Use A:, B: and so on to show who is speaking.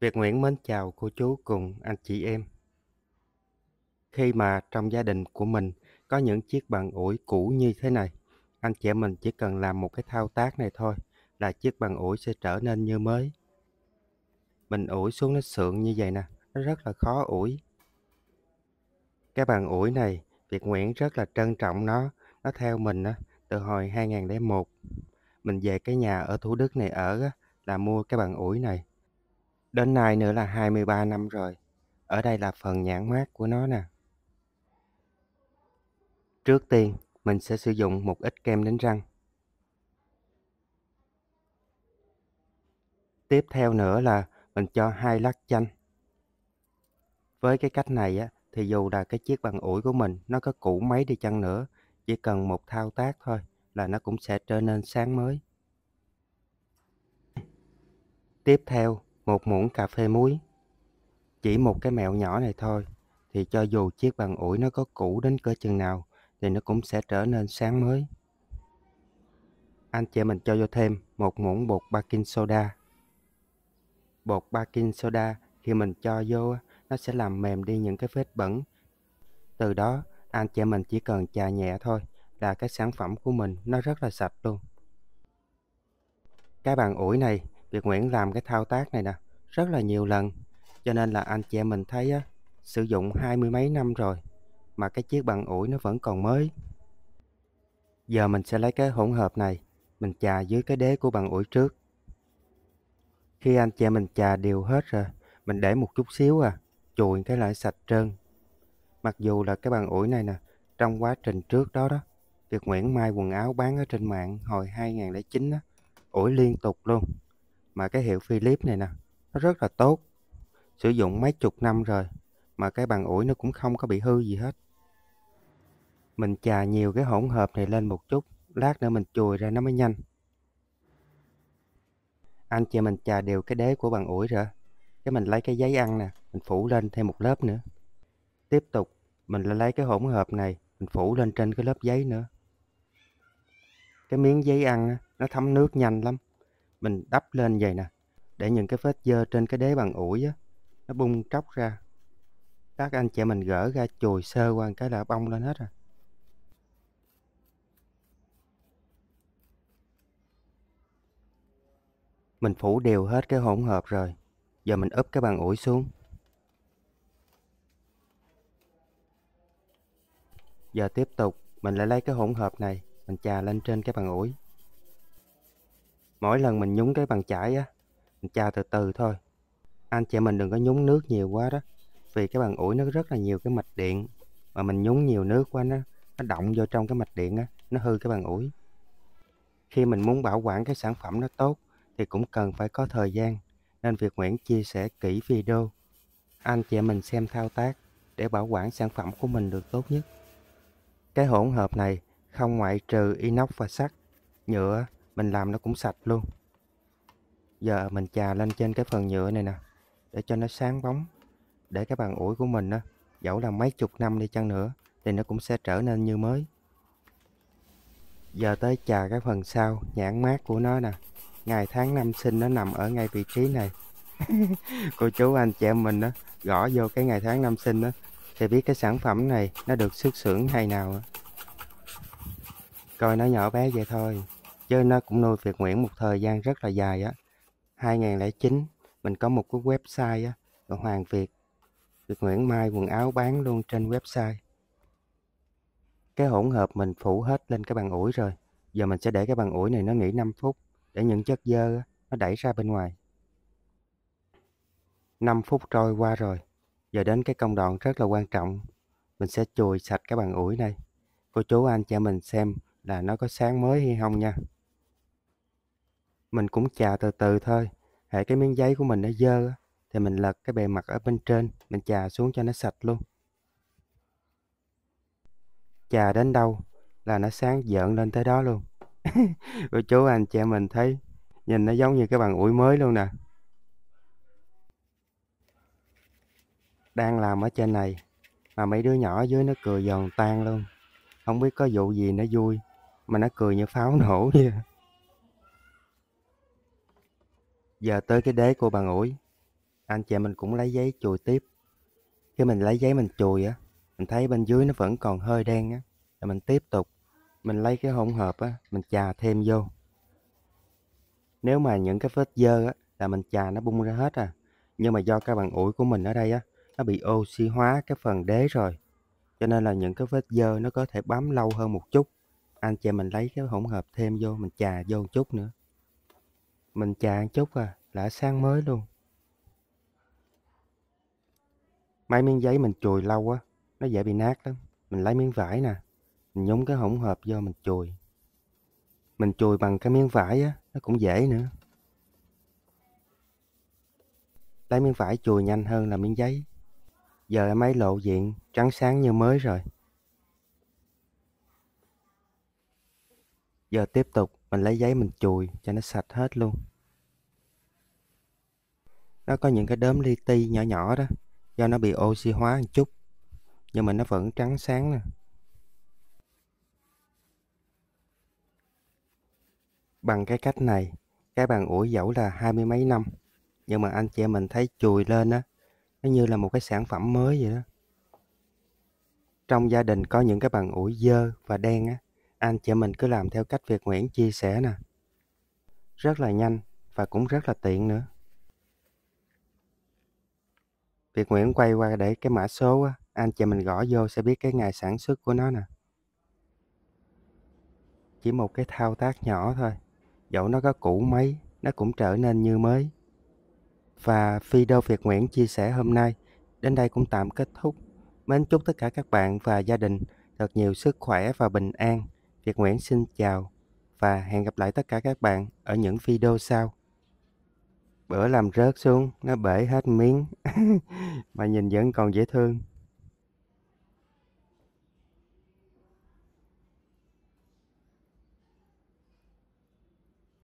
A: Việt Nguyễn mến chào cô chú cùng anh chị em. Khi mà trong gia đình của mình có những chiếc bàn ủi cũ như thế này, anh chị em mình chỉ cần làm một cái thao tác này thôi là chiếc bàn ủi sẽ trở nên như mới. Mình ủi xuống nó sượng như vậy nè, nó rất là khó ủi. Cái bàn ủi này, Việt Nguyễn rất là trân trọng nó, nó theo mình á, từ hồi 2001. Mình về cái nhà ở Thủ Đức này ở á, là mua cái bàn ủi này Đến nay nữa là 23 năm rồi. Ở đây là phần nhãn mát của nó nè. Trước tiên, mình sẽ sử dụng một ít kem đánh răng. Tiếp theo nữa là mình cho hai lát chanh. Với cái cách này á, thì dù là cái chiếc bằng ủi của mình nó có cũ mấy đi chăng nữa, chỉ cần một thao tác thôi là nó cũng sẽ trở nên sáng mới. Tiếp theo một muỗng cà phê muối. Chỉ một cái mẹo nhỏ này thôi, thì cho dù chiếc bàn ủi nó có cũ đến cỡ chừng nào, thì nó cũng sẽ trở nên sáng mới. Anh chị mình cho vô thêm một muỗng bột baking soda. Bột baking soda khi mình cho vô, nó sẽ làm mềm đi những cái vết bẩn. Từ đó, anh chị mình chỉ cần chà nhẹ thôi là cái sản phẩm của mình nó rất là sạch luôn. Cái bàn ủi này Việt Nguyễn làm cái thao tác này nè rất là nhiều lần cho nên là anh chị em mình thấy á, sử dụng hai mươi mấy năm rồi mà cái chiếc bằng ủi nó vẫn còn mới giờ mình sẽ lấy cái hỗn hợp này mình chà dưới cái đế của bằng ủi trước khi anh chị em mình chà đều hết rồi mình để một chút xíu à chùi cái lại sạch trơn mặc dù là cái bàn ủi này nè trong quá trình trước đó đó việc Nguyễn Mai quần áo bán ở trên mạng hồi 2009 á ủi liên tục luôn mà cái hiệu Philip này nè nó rất là tốt sử dụng mấy chục năm rồi mà cái bàn ủi nó cũng không có bị hư gì hết mình chà nhiều cái hỗn hợp này lên một chút lát nữa mình chùi ra nó mới nhanh anh chị mình chà đều cái đế của bàn ủi rồi cái mình lấy cái giấy ăn nè mình phủ lên thêm một lớp nữa tiếp tục mình lại lấy cái hỗn hợp này mình phủ lên trên cái lớp giấy nữa cái miếng giấy ăn nó thấm nước nhanh lắm mình đắp lên vậy nè để những cái vết dơ trên cái đế bằng ủi á, nó bung tróc ra. Các anh chị mình gỡ ra chùi sơ qua cái là bong lên hết rồi. Mình phủ đều hết cái hỗn hợp rồi. Giờ mình úp cái bàn ủi xuống. Giờ tiếp tục mình lại lấy cái hỗn hợp này mình chà lên trên cái bàn ủi mỗi lần mình nhúng cái bàn chải á mình chà từ từ thôi anh chị mình đừng có nhúng nước nhiều quá đó vì cái bàn ủi nó rất là nhiều cái mạch điện mà mình nhúng nhiều nước quá nó nó động vô trong cái mạch điện á nó hư cái bàn ủi khi mình muốn bảo quản cái sản phẩm nó tốt thì cũng cần phải có thời gian nên việc Nguyễn chia sẻ kỹ video anh chị mình xem thao tác để bảo quản sản phẩm của mình được tốt nhất cái hỗn hợp này không ngoại trừ inox và sắt nhựa mình làm nó cũng sạch luôn giờ mình chà lên trên cái phần nhựa này nè để cho nó sáng bóng để cái bàn ủi của mình á dẫu là mấy chục năm đi chăng nữa thì nó cũng sẽ trở nên như mới giờ tới chà cái phần sau nhãn mát của nó nè ngày tháng năm sinh nó nằm ở ngay vị trí này cô chú anh chị em mình đó gõ vô cái ngày tháng năm sinh đó thì biết cái sản phẩm này nó được xuất xưởng hay nào đó. coi nó nhỏ bé vậy thôi chứ nó cũng nuôi việc Nguyễn một thời gian rất là dài á 2009 mình có một cái website á, là Hoàng Việt Việt Nguyễn Mai quần áo bán luôn trên website cái hỗn hợp mình phủ hết lên cái bàn ủi rồi giờ mình sẽ để cái bàn ủi này nó nghỉ 5 phút để những chất dơ nó đẩy ra bên ngoài 5 phút trôi qua rồi giờ đến cái công đoạn rất là quan trọng mình sẽ chùi sạch cái bàn ủi này cô chú anh cho mình xem là nó có sáng mới hay không nha mình cũng chà từ từ thôi hệ cái miếng giấy của mình nó dơ thì mình lật cái bề mặt ở bên trên mình chà xuống cho nó sạch luôn chà đến đâu là nó sáng dợn lên tới đó luôn cô chú anh chị mình thấy nhìn nó giống như cái bàn ủi mới luôn nè đang làm ở trên này mà mấy đứa nhỏ dưới nó cười giòn tan luôn không biết có vụ gì nó vui mà nó cười như pháo nổ vậy Giờ tới cái đế cô bàn ủi. Anh chị mình cũng lấy giấy chùi tiếp. Khi mình lấy giấy mình chùi á, mình thấy bên dưới nó vẫn còn hơi đen á. Rồi mình tiếp tục, mình lấy cái hỗn hợp á, mình chà thêm vô. Nếu mà những cái vết dơ á, là mình chà nó bung ra hết à. Nhưng mà do cái bàn ủi của mình ở đây á, nó bị oxy hóa cái phần đế rồi. Cho nên là những cái vết dơ nó có thể bám lâu hơn một chút. Anh chị mình lấy cái hỗn hợp thêm vô, mình chà vô một chút nữa mình chạm chút à là sáng mới luôn mấy miếng giấy mình chùi lâu á nó dễ bị nát lắm mình lấy miếng vải nè mình nhúng cái hỗn hợp vô mình chùi mình chùi bằng cái miếng vải á nó cũng dễ nữa lấy miếng vải chùi nhanh hơn là miếng giấy giờ em ấy lộ diện trắng sáng như mới rồi giờ tiếp tục mình lấy giấy mình chùi cho nó sạch hết luôn nó có những cái đốm li ti nhỏ nhỏ đó do nó bị oxy hóa một chút nhưng mà nó vẫn trắng sáng nè bằng cái cách này cái bàn ủi dẫu là hai mươi mấy năm nhưng mà anh chị em mình thấy chùi lên á nó như là một cái sản phẩm mới vậy đó trong gia đình có những cái bàn ủi dơ và đen á anh chị mình cứ làm theo cách Việt Nguyễn chia sẻ nè. Rất là nhanh và cũng rất là tiện nữa. Việt Nguyễn quay qua để cái mã số á, anh chị mình gõ vô sẽ biết cái ngày sản xuất của nó nè. Chỉ một cái thao tác nhỏ thôi, dẫu nó có cũ mấy, nó cũng trở nên như mới. Và video Việt Nguyễn chia sẻ hôm nay đến đây cũng tạm kết thúc. Mến chúc tất cả các bạn và gia đình được nhiều sức khỏe và bình an. Việt Nguyễn xin chào và hẹn gặp lại tất cả các bạn ở những video sau. Bữa làm rớt xuống, nó bể hết miếng, mà nhìn vẫn còn dễ thương.